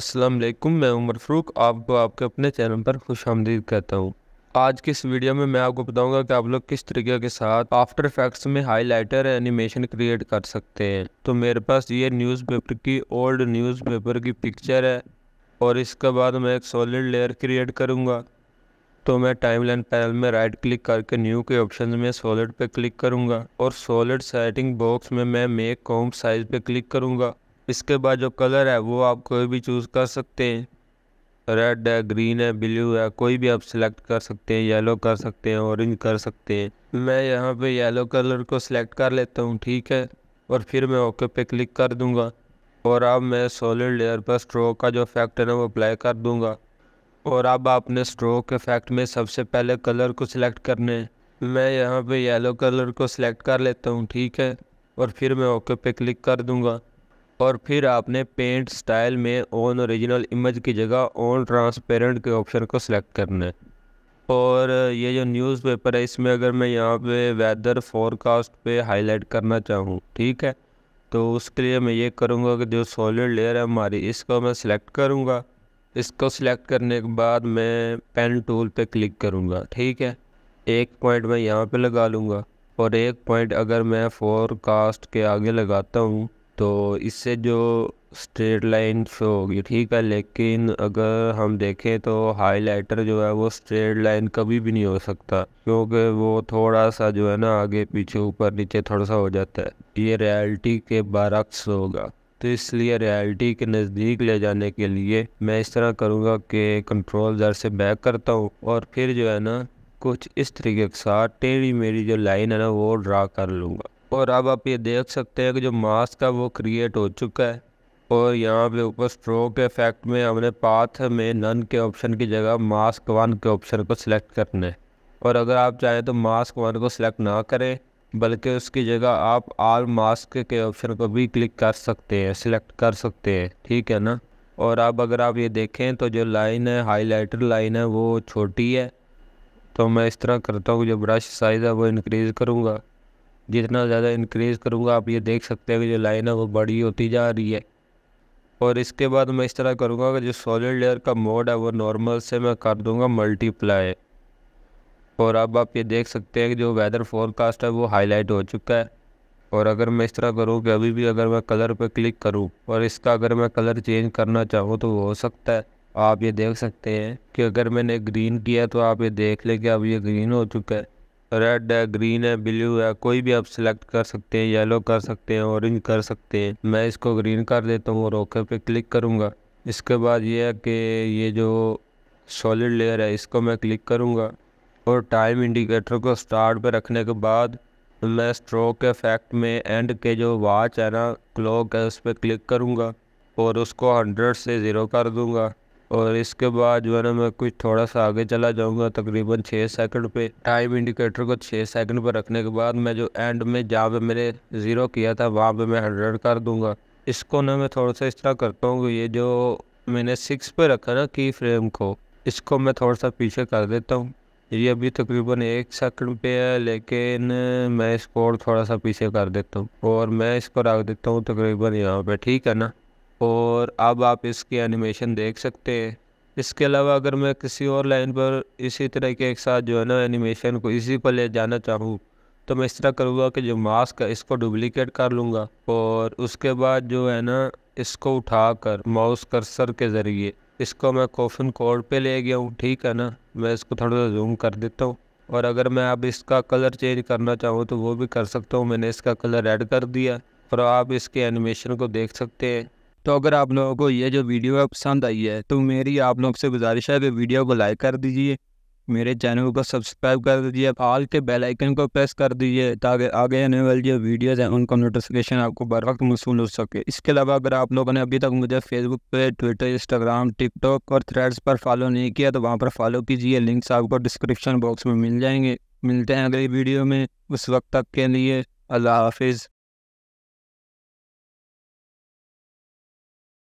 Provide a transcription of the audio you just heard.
अस्सलाम वालेकुम मैं उमर फ़रूक आपको आपके अपने चैनल पर खुश आमदीद कहता हूँ आज की इस वीडियो में मैं आपको बताऊंगा कि आप लोग किस तरीके के साथ आफ्टर इफेक्ट्स में हाइलाइटर एनिमेशन क्रिएट कर सकते हैं तो मेरे पास ये न्यूज़पेपर की ओल्ड न्यूज़पेपर की पिक्चर है और इसके बाद मैं एक सॉलिड लेयर क्रिएट करूँगा तो मैं टाइमलाइन पैनल में राइट क्लिक करके न्यू के ऑप्शन में सॉलिड पे क्लिक करूँगा और सॉलिड सेटिंग बॉक्स में मैं मेक कॉम साइज़ पे क्लिक करूँगा इसके बाद जो कलर है वो आप कोई भी चूज़ कर सकते हैं रेड है ग्रीन है ब्लू है कोई भी आप सिलेक्ट कर सकते हैं येलो कर सकते हैं ऑरेंज कर सकते हैं मैं यहाँ पे येलो कलर को सिलेक्ट कर लेता हूँ ठीक है और फिर मैं ओके पे क्लिक कर दूँगा और अब मैं सॉलिड लेयर पर स्ट्रोक का जो इफेक्ट है ना वो अप्लाई कर दूँगा और अब आपने स्ट्रोक इफेक्ट में सबसे पहले कलर को सिलेक्ट करने मैं यहाँ पर येलो कलर को सिलेक्ट कर लेता हूँ ठीक है और फिर मैं ओके पे क्लिक कर दूँगा और फिर आपने पेंट स्टाइल में ऑन ओरिजिनल इमेज की जगह ऑन ट्रांसपेरेंट के ऑप्शन को सिलेक्ट करना है और ये जो न्यूज़पेपर है इसमें अगर मैं यहाँ पे वेदर फोरकास्ट पे हाईलाइट करना चाहूँ ठीक है तो उसके लिए मैं ये करूँगा कि जो सॉलिड लेयर है हमारी इसको मैं सिलेक्ट करूँगा इसको सिलेक्ट करने के बाद मैं पेन टूल पे क्लिक करूँगा ठीक है एक पॉइंट मैं यहाँ पे लगा लूँगा और एक पॉइंट अगर मैं फोरकास्ट के आगे लगाता हूँ तो इससे जो स्ट्रेट लाइन शो होगी ठीक है लेकिन अगर हम देखें तो हाईलाइटर जो है वो स्ट्रेट लाइन कभी भी नहीं हो सकता क्योंकि वो थोड़ा सा जो है ना आगे पीछे ऊपर नीचे थोड़ा सा हो जाता है ये रियलिटी के बारक्स होगा तो इसलिए रियलिटी के नज़दीक ले जाने के लिए मैं इस तरह करूँगा कि कंट्रोल जर से बैक करता हूँ और फिर जो है ना कुछ इस तरीके के साथ टेढ़ी मेरी जो लाइन है ना वो ड्रा कर लूँगा और अब आप ये देख सकते हैं कि जो मास्क है वो क्रिएट हो चुका है और यहाँ पे ऊपर स्ट्रोक इफेक्ट में हमने पाथ में नन के ऑप्शन की जगह मास्क वन के ऑप्शन को सिलेक्ट करना है और अगर आप चाहें तो मास्क वन को सिलेक्ट ना करें बल्कि उसकी जगह आप आल मास्क के ऑप्शन को भी क्लिक कर सकते हैं सिलेक्ट कर सकते हैं ठीक है ना और अब अगर आप ये देखें तो जो लाइन है हाईलाइटर लाइन है वो छोटी है तो मैं इस तरह करता हूँ जो ब्रश साइज़ है वो इनक्रीज़ करूँगा जितना ज़्यादा इनक्रीज़ करूँगा आप ये देख सकते हैं कि जो लाइन है वो बड़ी होती जा रही है और इसके बाद मैं इस तरह करूँगा कि जो सॉलिड लेयर का मोड है वो नॉर्मल से मैं कर दूँगा मल्टीप्लाई और अब आप ये देख सकते हैं कि जो वेदर फोरकास्ट है वो हाईलाइट हो चुका है और अगर मैं इस तरह करूँ कि अभी भी अगर मैं कलर पर क्लिक करूँ और इसका अगर मैं कलर चेंज करना चाहूँ तो वो हो सकता है आप ये देख सकते हैं कि अगर मैंने ग्रीन किया तो आप ये देख लें कि अब ये ग्रीन हो चुका है रेड है ग्रीन है ब्लू है कोई भी आप सिलेक्ट कर सकते हैं येलो कर सकते हैं ऑरेंज कर सकते हैं मैं इसको ग्रीन कर देता हूँ और ओके पे क्लिक करूँगा इसके बाद ये है कि ये जो सॉलिड लेयर है इसको मैं क्लिक करूँगा और टाइम इंडिकेटर को स्टार्ट पे रखने के बाद मैं स्ट्रोक के इफेक्ट में एंड के जो वॉच है ना क्लॉक है उस पर क्लिक करूँगा और उसको हंड्रेड से ज़ीरो कर दूँगा और इसके बाद जो है ना मैं कुछ थोड़ा सा आगे चला जाऊँगा तकरीबन छः सेकंड पे टाइम इंडिकेटर को छः सेकंड पर रखने के बाद मैं जो एंड में जहाँ पे मैंने ज़ीरो किया था वहाँ पे मैं हंड्रेड कर दूँगा इसको ना मैं थोड़ा सा इस तरह करता हूँ ये जो मैंने सिक्स पे रखा ना की फ्रेम को इसको मैं थोड़ा सा पीछे कर देता हूँ ये अभी तकरीबन एक सेकंड पे है लेकिन मैं इसको और थोड़ा सा पीछे कर देता हूँ और मैं इसको रख देता हूँ तकरीबन यहाँ पे ठीक है ना और अब आप इसकी एनिमेशन देख सकते हैं इसके अलावा अगर मैं किसी और लाइन पर इसी तरह के एक साथ जो है ना एनिमेशन को इसी पर ले जाना चाहूँ तो मैं इस तरह करूँगा कि जो मास्क है इसको डुप्लिकेट कर लूँगा और उसके बाद जो है ना इसको उठा कर माउस कर्सर के ज़रिए इसको मैं कॉफिन कोड पे ले गया हूँ ठीक है ना मैं इसको थोड़ा सा जूम कर देता हूँ और अगर मैं अब इसका कलर चेंज करना चाहूँ तो वो भी कर सकता हूँ मैंने इसका कलर ऐड कर दिया और आप इसके एनिमेशन को देख सकते हैं तो अगर आप लोगों को ये जो वीडियो है पसंद आई है तो मेरी आप लोग से गुजारिश है कि वीडियो को लाइक कर दीजिए मेरे चैनल को सब्सक्राइब कर दीजिए ऑल के बेल आइकन को प्रेस कर दीजिए ताकि आगे आने वाली जो वीडियोज़ हैं उनका नोटिफिकेशन आपको बर वक्त मौसू हो सके इसके अलावा अगर आप लोगों ने अभी तक मुझे फेसबुक पे ट्विटर इंस्टाग्राम टिकटॉक और थ्रेड्स पर फॉलो नहीं किया तो वहाँ पर फॉलो कीजिए लिंक्स आपको डिस्क्रिप्शन बॉक्स में मिल जाएंगे मिलते हैं अगली वीडियो में उस वक्त तक के लिए अल्लाह हाफिज़